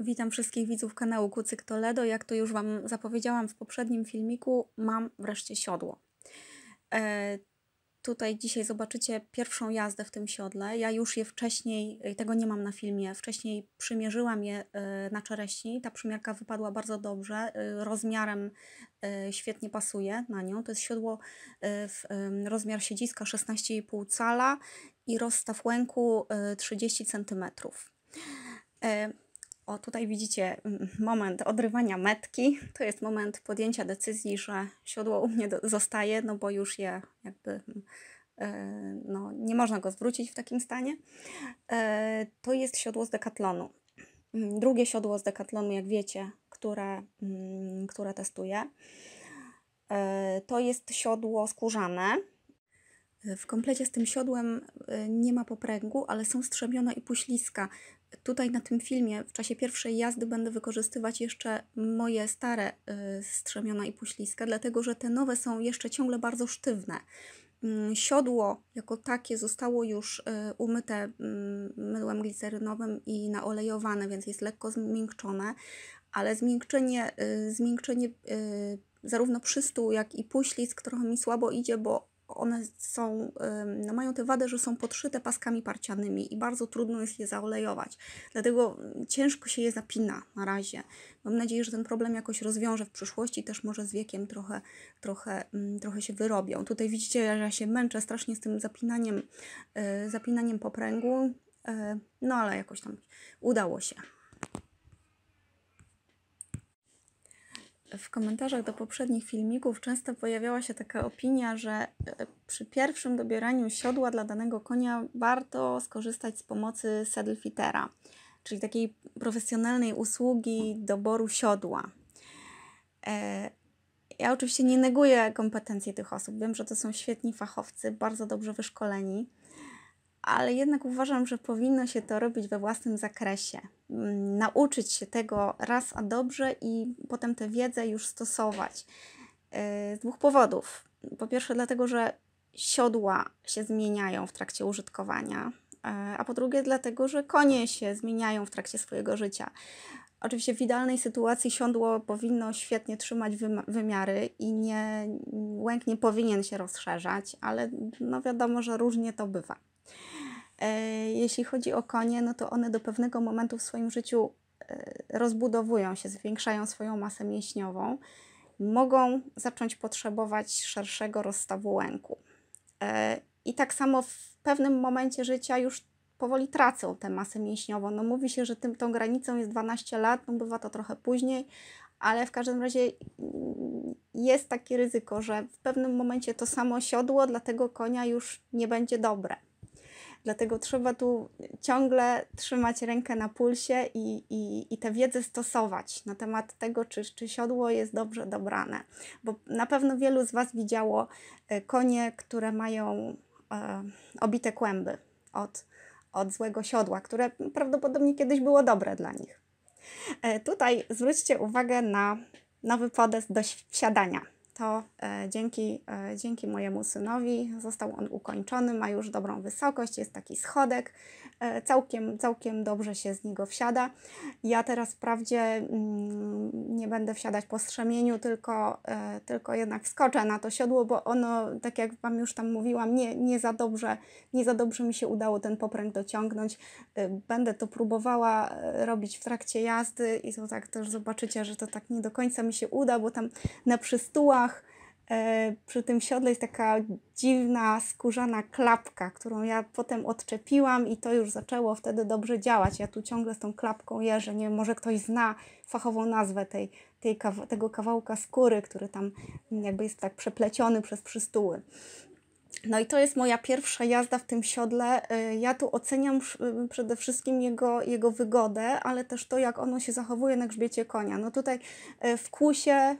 Witam wszystkich widzów kanału Kucyk Toledo. Jak to już Wam zapowiedziałam w poprzednim filmiku, mam wreszcie siodło. E, tutaj dzisiaj zobaczycie pierwszą jazdę w tym siodle. Ja już je wcześniej, e, tego nie mam na filmie, wcześniej przymierzyłam je e, na czereśni. Ta przymiarka wypadła bardzo dobrze, e, rozmiarem e, świetnie pasuje na nią. To jest siodło e, w e, rozmiar siedziska 16,5 cala i rozstaw łęku e, 30 cm. E, o, tutaj widzicie moment odrywania metki. To jest moment podjęcia decyzji, że siodło u mnie zostaje, no bo już je jakby e, no, nie można go zwrócić w takim stanie. E, to jest siodło z dekatlonu. Drugie siodło z dekatlonu, jak wiecie, które, które testuję, e, to jest siodło skórzane w komplecie z tym siodłem e, nie ma popręgu, ale są strzemiona i puśliska. Tutaj na tym filmie w czasie pierwszej jazdy będę wykorzystywać jeszcze moje stare e, strzemiona i puśliska, dlatego że te nowe są jeszcze ciągle bardzo sztywne. Mm, siodło jako takie zostało już e, umyte mm, mydłem glicerynowym i naolejowane, więc jest lekko zmiękczone, ale zmiękczenie, zmiękczenie zarówno przystół, jak i puślisk trochę mi słabo idzie, bo one są, no mają tę wadę, że są podszyte paskami parcianymi i bardzo trudno jest je zaolejować. Dlatego mm, ciężko się je zapina na razie. Mam nadzieję, że ten problem jakoś rozwiąże w przyszłości, też może z wiekiem trochę, trochę, mm, trochę się wyrobią. Tutaj widzicie, że ja się męczę strasznie z tym zapinaniem, e, zapinaniem popręgu, e, no ale jakoś tam udało się. w komentarzach do poprzednich filmików często pojawiała się taka opinia, że e, przy pierwszym dobieraniu siodła dla danego konia warto skorzystać z pomocy saddlefitera, czyli takiej profesjonalnej usługi doboru siodła. E, ja oczywiście nie neguję kompetencji tych osób. Wiem, że to są świetni fachowcy, bardzo dobrze wyszkoleni ale jednak uważam, że powinno się to robić we własnym zakresie. Mm, nauczyć się tego raz a dobrze i potem tę wiedzę już stosować. Y, z dwóch powodów. Po pierwsze, dlatego, że siodła się zmieniają w trakcie użytkowania, y, a po drugie, dlatego, że konie się zmieniają w trakcie swojego życia. Oczywiście w idealnej sytuacji siodło powinno świetnie trzymać wymiary i nie, mm, łęk nie powinien się rozszerzać, ale no wiadomo, że różnie to bywa. E, jeśli chodzi o konie, no to one do pewnego momentu w swoim życiu e, rozbudowują się, zwiększają swoją masę mięśniową, mogą zacząć potrzebować szerszego rozstawu łęku. E, I tak samo w pewnym momencie życia już powoli tracą tę masę mięśniową. No mówi się, że tym, tą granicą jest 12 lat, no bywa to trochę później, ale w każdym razie mm, jest takie ryzyko, że w pewnym momencie to samo siodło dla tego konia już nie będzie dobre. Dlatego trzeba tu ciągle trzymać rękę na pulsie i, i, i tę wiedzę stosować na temat tego, czy, czy siodło jest dobrze dobrane. Bo na pewno wielu z Was widziało e, konie, które mają e, obite kłęby od, od złego siodła, które prawdopodobnie kiedyś było dobre dla nich. E, tutaj zwróćcie uwagę na nowy podest do wsiadania to e, dzięki, e, dzięki mojemu synowi został on ukończony, ma już dobrą wysokość, jest taki schodek, E, całkiem, całkiem dobrze się z niego wsiada. Ja teraz wprawdzie mm, nie będę wsiadać po strzemieniu, tylko, e, tylko jednak skoczę na to siodło, bo ono, tak jak Wam już tam mówiłam, nie, nie, za dobrze, nie za dobrze mi się udało ten popręg dociągnąć. E, będę to próbowała robić w trakcie jazdy i to tak też zobaczycie, że to tak nie do końca mi się uda, bo tam na przystułach E, przy tym siodle jest taka dziwna, skórzana klapka, którą ja potem odczepiłam i to już zaczęło wtedy dobrze działać. Ja tu ciągle z tą klapką jeżdżę. Nie wiem, może ktoś zna fachową nazwę tej, tej kawa tego kawałka skóry, który tam jakby jest tak przepleciony przez przystuły. No i to jest moja pierwsza jazda w tym siodle. E, ja tu oceniam e, przede wszystkim jego, jego wygodę, ale też to, jak ono się zachowuje na grzbiecie konia. No tutaj w kłusie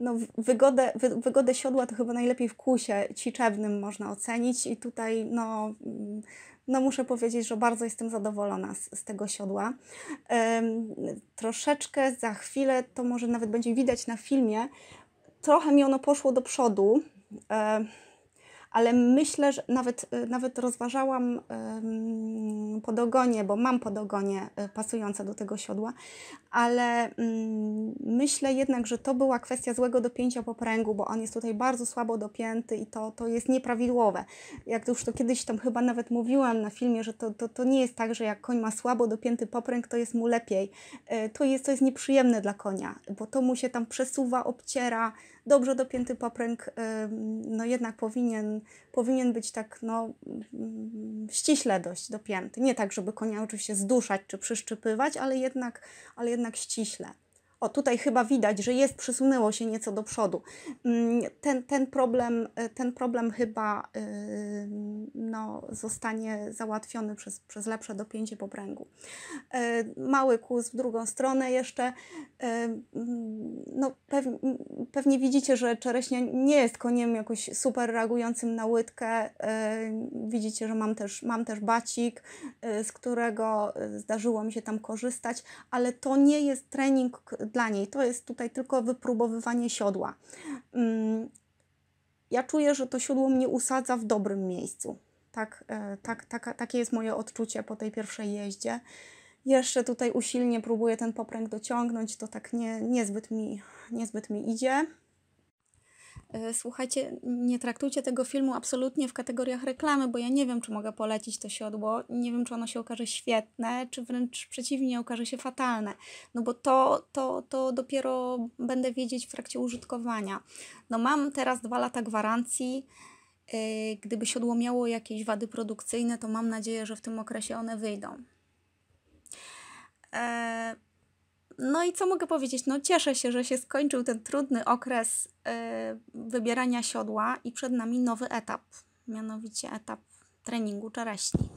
no, wygodę, wy, wygodę siodła to chyba najlepiej w kusie ciczewnym można ocenić i tutaj no, mm, no muszę powiedzieć, że bardzo jestem zadowolona z, z tego siodła. Um, troszeczkę za chwilę, to może nawet będzie widać na filmie, trochę mi ono poszło do przodu, um, ale myślę, że nawet, e, nawet rozważałam um, podogonie, bo mam podogonie y, pasujące do tego siodła, ale mm, myślę jednak, że to była kwestia złego dopięcia popręgu, bo on jest tutaj bardzo słabo dopięty i to, to jest nieprawidłowe. Jak już to kiedyś tam chyba nawet mówiłam na filmie, że to, to, to nie jest tak, że jak koń ma słabo dopięty popręg, to jest mu lepiej. Y, to jest, to jest nieprzyjemne dla konia, bo to mu się tam przesuwa, obciera, dobrze dopięty popręg no jednak powinien, powinien być tak no, mm, ściśle dość dopięty. Nie tak, żeby konia oczywiście zduszać czy przyszczypywać, ale jednak, ale jednak ściśle. O, tutaj chyba widać, że jest, przysunęło się nieco do przodu. Mm, ten, ten, problem, ten problem chyba zostanie załatwiony przez, przez lepsze dopięcie popręgu. E, mały kus w drugą stronę jeszcze. E, no, pewnie, pewnie widzicie, że czereśnia nie jest koniem jakoś super reagującym na łydkę. E, widzicie, że mam też, mam też bacik, z którego zdarzyło mi się tam korzystać, ale to nie jest trening dla niej. To jest tutaj tylko wypróbowywanie siodła mm, ja czuję, że to siodło mnie usadza w dobrym miejscu. Tak, e, tak, tak, takie jest moje odczucie po tej pierwszej jeździe. Jeszcze tutaj usilnie próbuję ten popręg dociągnąć, to tak nie, niezbyt, mi, niezbyt mi idzie. E, słuchajcie, nie traktujcie tego filmu absolutnie w kategoriach reklamy, bo ja nie wiem, czy mogę polecić to siodło. Nie wiem, czy ono się okaże świetne, czy wręcz przeciwnie, okaże się fatalne. No bo to, to, to dopiero będę wiedzieć w trakcie użytkowania. No mam teraz dwa lata gwarancji. Y, gdyby siodło miało jakieś wady produkcyjne, to mam nadzieję, że w tym okresie one wyjdą. E, no i co mogę powiedzieć? No cieszę się, że się skończył ten trudny okres y, wybierania siodła i przed nami nowy etap, mianowicie etap treningu czereśni.